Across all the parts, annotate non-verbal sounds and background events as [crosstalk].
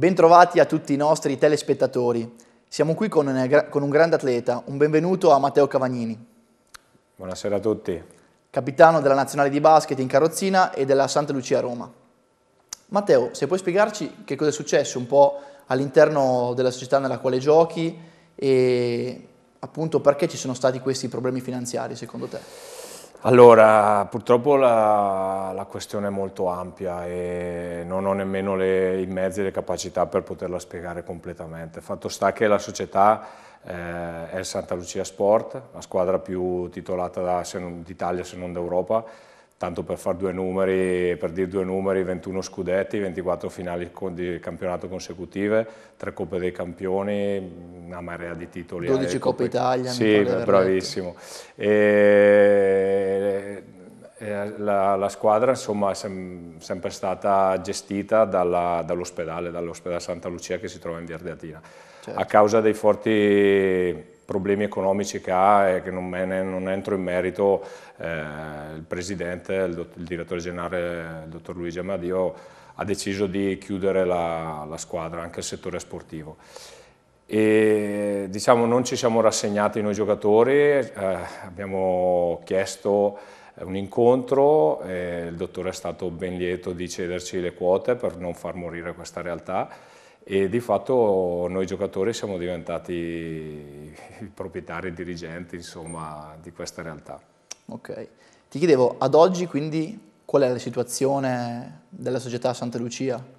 Bentrovati a tutti i nostri telespettatori. Siamo qui con un, con un, grande atleta, un benvenuto a Matteo Cavagnini. Buonasera a tutti. Capitano della nazionale di basket in carrozzina e della Santa Lucia Roma. Matteo, se puoi spiegarci che cosa è successo un po' all'interno della società nella quale giochi e appunto perché ci sono stati questi problemi finanziari secondo te? Allora, purtroppo la, la, questione è molto ampia e non ho nemmeno le, i mezzi e le capacità per poterla spiegare completamente. Fatto sta che la società eh, è il Santa Lucia Sport, la squadra più titolata d'Italia se non d'Europa, tanto per fare due numeri, per dire due numeri, 21 scudetti, 24 finali di campionato consecutive, tre coppe dei campioni, una marea di titoli. 12 eh, coppe Italia. Sì, bravissimo. E, e eh, la, la, squadra insomma, è sem, sempre stata gestita dall'ospedale, dall dall'ospedale Santa Lucia che si trova in Viardeatina. Certo. A causa dei forti problemi economici che ha e che non, ne, non entro in merito, eh, il presidente, il, il, direttore generale, il dottor Luigi Amadio, ha deciso di chiudere la, la squadra, anche il settore sportivo. E, diciamo, non ci siamo rassegnati noi giocatori, eh, abbiamo chiesto eh, un incontro, e il dottore è stato ben lieto di cederci le quote per non far morire questa realtà e di fatto noi giocatori siamo diventati i proprietari, i dirigenti insomma, di questa realtà. Ok, ti chiedevo ad oggi quindi qual è la situazione della società Santa Lucia?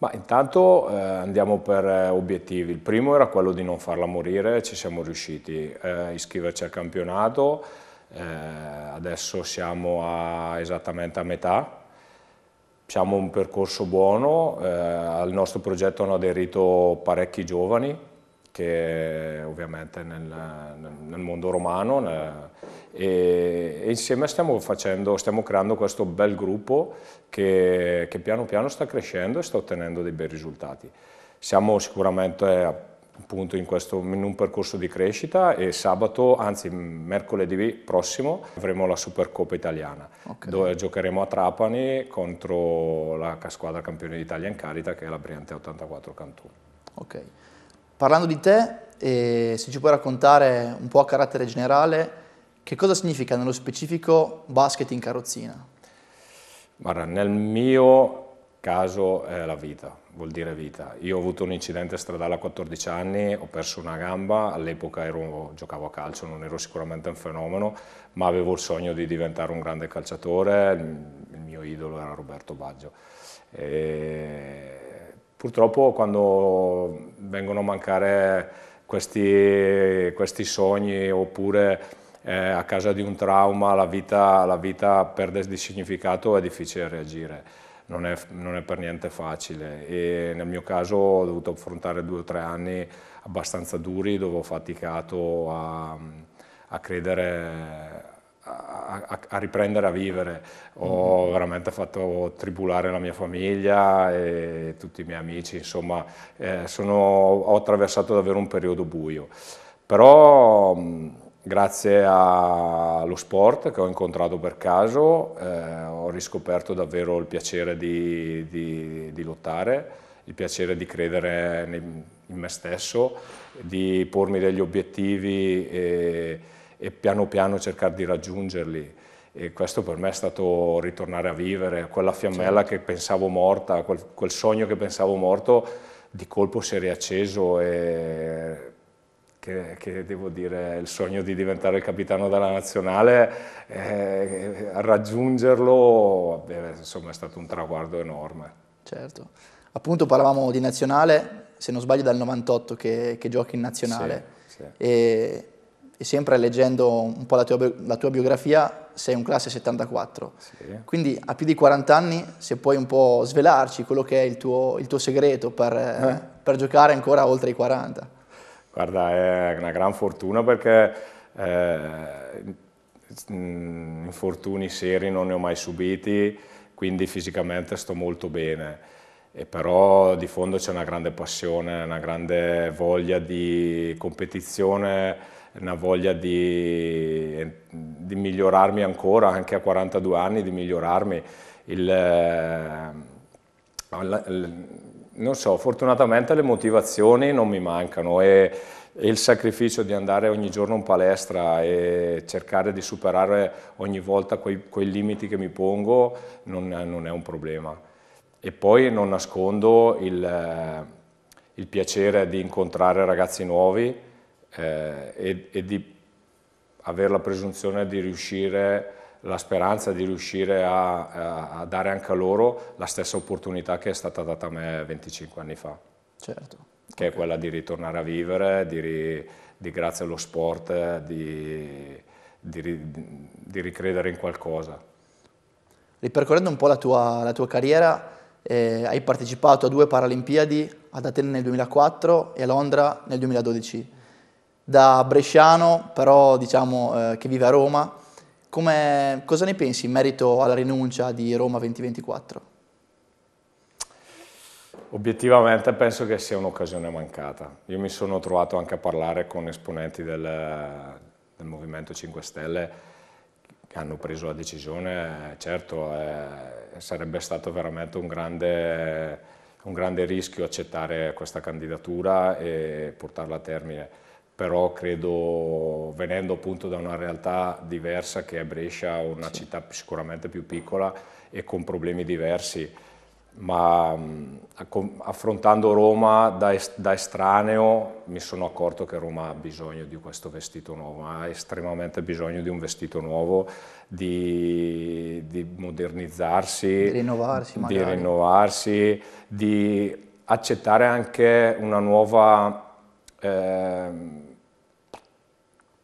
Ma intanto eh, andiamo per obiettivi. Il primo era quello di non farla morire, ci siamo riusciti. Eh, iscriverci al campionato, eh, adesso siamo a, esattamente a metà, siamo un percorso buono, eh, al nostro progetto hanno aderito parecchi giovani, che ovviamente nel, nel mondo romano, nel, eh, e, e, insieme stiamo, facendo, stiamo, creando questo bel gruppo che, che piano piano sta crescendo e sta ottenendo dei bei risultati. Siamo sicuramente appunto in, questo, in un percorso di crescita e sabato, anzi mercoledì prossimo, avremo la Supercoppa italiana okay. dove giocheremo a Trapani contro la squadra campione d'Italia in carita che è la Briante 84 Cantù. Ok, parlando di te, eh, se ci puoi raccontare un po' a carattere generale che cosa significa nello specifico basket in carrozzina? Guarda, nel mio caso è la vita, vuol dire vita. Io ho avuto un incidente stradale a 14 anni, ho perso una gamba, all'epoca giocavo a calcio, non ero sicuramente un fenomeno, ma avevo il sogno di diventare un grande calciatore, il mio idolo era Roberto Baggio. E purtroppo quando vengono a mancare questi, questi sogni oppure eh, a causa di un trauma la vita, la vita perde di significato è difficile reagire non è, non è, per niente facile e nel mio caso ho dovuto affrontare due o tre anni abbastanza duri dove ho faticato a, a credere a, a, riprendere a vivere. Ho mm-hmm. veramente fatto tribulare la mia famiglia e tutti i miei amici, insomma, eh, sono, ho attraversato davvero un periodo buio. Però Grazie allo sport che ho incontrato per caso eh, ho riscoperto davvero il piacere di, di, di lottare, il piacere di credere in me stesso, di pormi degli obiettivi e, e piano piano cercare di raggiungerli. E questo per me è stato ritornare a vivere, quella fiammella certo. che pensavo morta, quel, quel, sogno che pensavo morto, di colpo si è riacceso e che, che, devo dire, il sogno di diventare il capitano della nazionale, eh, raggiungerlo beh, insomma, è stato un traguardo enorme. Certo, appunto parlavamo di nazionale, se non sbaglio dal 98 che, che giochi in nazionale sì, sì. E, e, sempre leggendo un po' la tua, la tua biografia sei un classe 74, sì. quindi a più di 40 anni se puoi un po' svelarci quello che è il tuo, il tuo segreto per, eh. per giocare ancora oltre i 40. Guarda, è una gran fortuna perché eh, infortuni seri non ne ho mai subiti, quindi fisicamente sto molto bene. E però di fondo c'è una grande passione, una grande voglia di competizione, una voglia di, di migliorarmi ancora, anche a 42 anni, di migliorarmi. Il, eh, il, non so, fortunatamente le motivazioni non mi mancano e, e il sacrificio di andare ogni giorno in palestra e cercare di superare ogni volta quei, quei limiti che mi pongo non, non, è un problema. E poi non nascondo il, il piacere di incontrare ragazzi nuovi eh, e, e di avere la presunzione di riuscire a la speranza di riuscire a, a, dare anche a loro la stessa opportunità che è stata data a me 25 anni fa. Certo. Che okay. è quella di ritornare a vivere, di, di grazie allo sport, di, di, di, ricredere in qualcosa. Ripercorrendo un po' la tua, la tua carriera, eh, hai partecipato a due Paralimpiadi, ad Atene nel 2004 e a Londra nel 2012. Da bresciano, però diciamo eh, che vive a Roma, come, cosa ne pensi in merito alla rinuncia di Roma 2024? Obiettivamente penso che sia un'occasione mancata. Io mi sono trovato anche a parlare con esponenti del, del Movimento 5 Stelle che hanno preso la decisione. Certo, eh, sarebbe stato veramente un grande, un grande rischio accettare questa candidatura e portarla a termine però credo venendo appunto da una realtà diversa che è Brescia, una sì. città sicuramente più piccola e con problemi diversi, ma affrontando Roma da, da estraneo mi sono accorto che Roma ha bisogno di questo vestito nuovo, ha estremamente bisogno di un vestito nuovo, di, di modernizzarsi, di rinnovarsi, di, rinnovarsi, di accettare anche una nuova... Eh,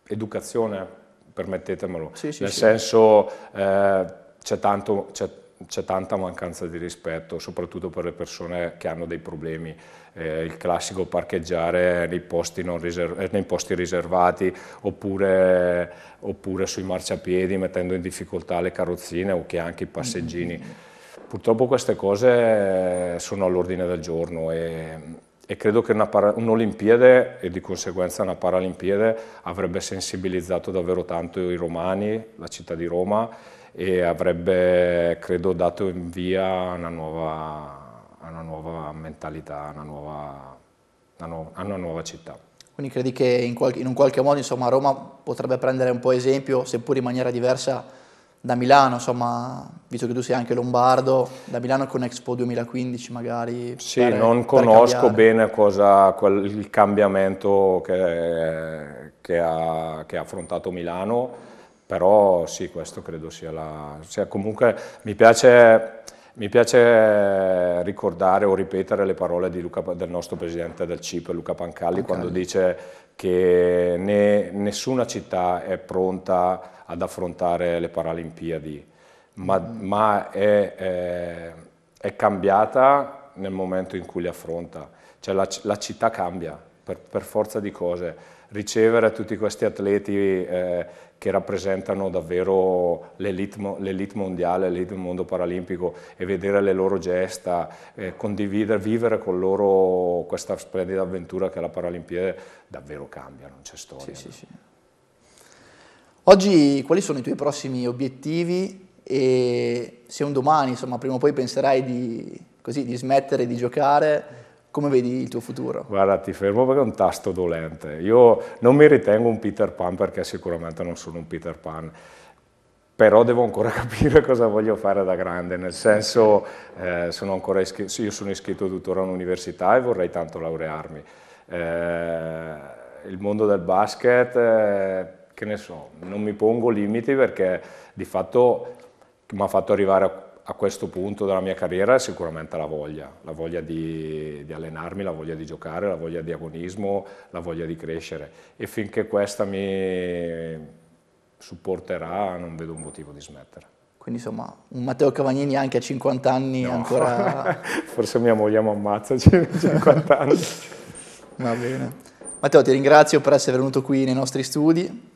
educazione, permettetemelo, sì, sì, nel sì. senso eh, c'è tanto... C'è, c'è tanta mancanza di rispetto, soprattutto per le persone che hanno dei problemi. Eh, il classico parcheggiare nei posti, riserv- eh, nei posti riservati oppure, oppure, sui marciapiedi mettendo in difficoltà le carrozzine o che anche i passeggini. Mm-hmm. Purtroppo queste cose sono all'ordine del giorno e e credo che un'Olimpiade e di conseguenza una Paralimpiade avrebbe sensibilizzato davvero tanto i romani, la città di Roma e avrebbe, credo, dato in via una nuova, una nuova mentalità, una nuova, una, no una nuova città. Quindi credi che in, in un qualche modo insomma, Roma potrebbe prendere un po' esempio, seppur in maniera diversa, da Milano, insomma, visto che tu sei anche lombardo, da Milano con Expo 2015 magari. Sì, per, non conosco bene cosa, quel, il cambiamento che, che, ha, che, ha, affrontato Milano, però sì, questo credo sia la... Cioè, comunque mi piace, mi piace, ricordare o ripetere le parole Luca, del nostro presidente del CIP, Luca Pancalli, Pancalli. quando dice che ne, nessuna città è pronta ad affrontare le Paralimpiadi, ma, mm. ma è, è, è, cambiata nel momento in cui le affronta, cioè la, la città cambia per, per, forza di cose. Ricevere tutti questi atleti eh, che rappresentano davvero l'elite mondiale, l'elite del mondo paralimpico e vedere le loro gesta, eh, condividere, vivere con loro questa splendida avventura che è la Paralimpiade davvero cambia, non c'è storia. Sì, no? sì, sì. Oggi quali sono i tuoi prossimi obiettivi e se un domani, insomma, prima o poi penserai di, così, di smettere di giocare, come vedi il tuo futuro? Guarda, ti fermo perché è un tasto dolente. Io non mi ritengo un Peter Pan perché sicuramente non sono un Peter Pan, però devo ancora [laughs] capire cosa voglio fare da grande, nel senso eh, sono ancora iscritto, io sono iscritto tuttora all'università e vorrei tanto laurearmi. Eh, il mondo del basket, eh, che ne so, non mi pongo limiti perché di fatto mi ha fatto arrivare a a questo punto della mia carriera è sicuramente la voglia, la voglia di, di, allenarmi, la voglia di giocare, la voglia di agonismo, la voglia di crescere e finché questa mi supporterà non vedo un motivo di smettere. Quindi insomma un Matteo Cavagnini anche a 50 anni no. ancora... [laughs] Forse mia moglie mi ammazza [laughs] a 50 anni. Va bene. Matteo ti ringrazio per essere venuto qui nei nostri studi.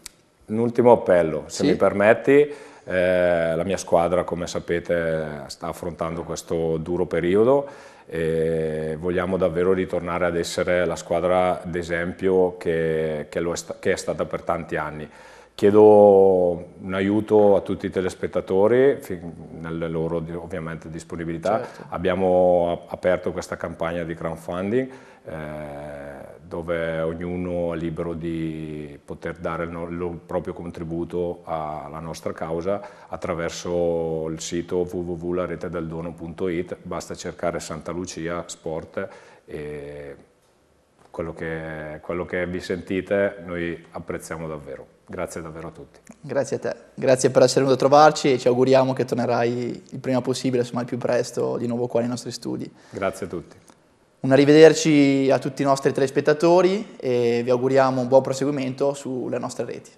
Un ultimo appello, se sì? mi permetti eh, la mia squadra, come sapete, sta affrontando questo duro periodo e vogliamo davvero ritornare ad essere la squadra d'esempio che, che, che è stata per tanti anni. Chiedo un aiuto a tutti i telespettatori, nelle loro ovviamente disponibilità. Certo. Abbiamo aperto questa campagna di crowdfunding eh, dove ognuno è libero di poter dare il, no il proprio contributo alla nostra causa attraverso il sito www.laretedeldono.it. Basta cercare Santa Lucia Sport e quello che, quello che vi sentite noi apprezziamo davvero. Grazie davvero a tutti. Grazie a te, grazie per essere venuto a trovarci e ci auguriamo che tornerai il prima possibile, insomma il più presto, di nuovo qua nei nostri studi. Grazie a tutti. Un arrivederci a tutti i nostri telespettatori e vi auguriamo un buon proseguimento sulle nostre reti.